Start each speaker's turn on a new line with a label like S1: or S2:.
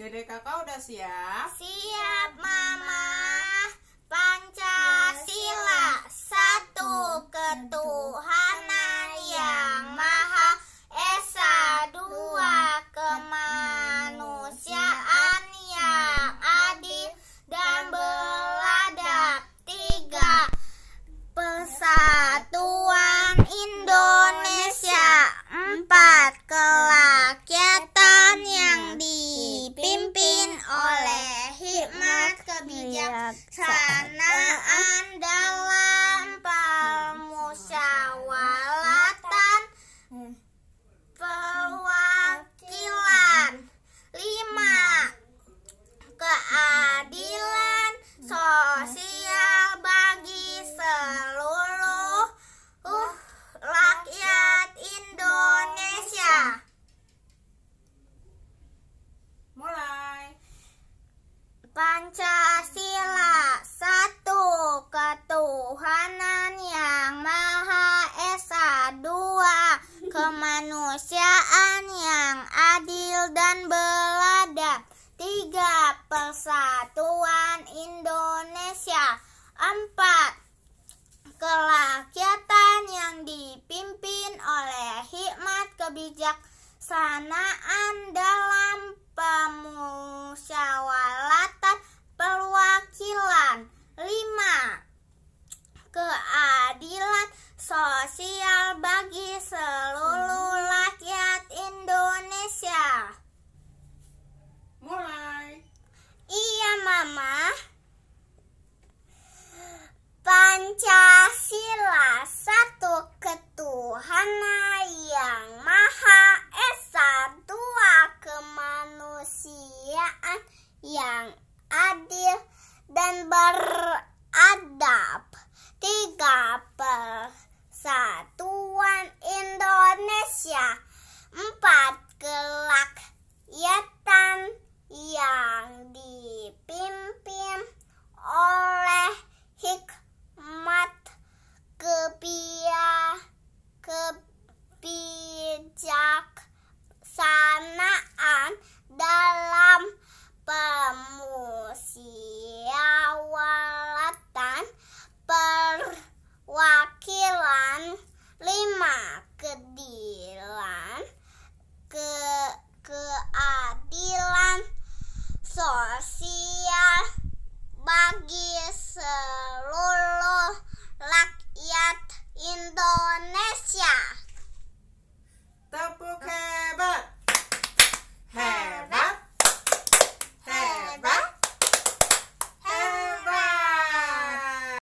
S1: dede kakak udah siap? Siap, Mama. Laksana andalan permusyawaratan perwakilan lima keadilan sosial bagi seluruh uh, rakyat Indonesia.
S2: Mulai.
S1: Pancasila Persatuan Indonesia. Empat, kerakyatan yang dipimpin oleh hikmat kebijaksanaan dalam pemusyawaratan perwakilan. Lima, keadilan sosial
S2: yang adil dan beradab. Tiga,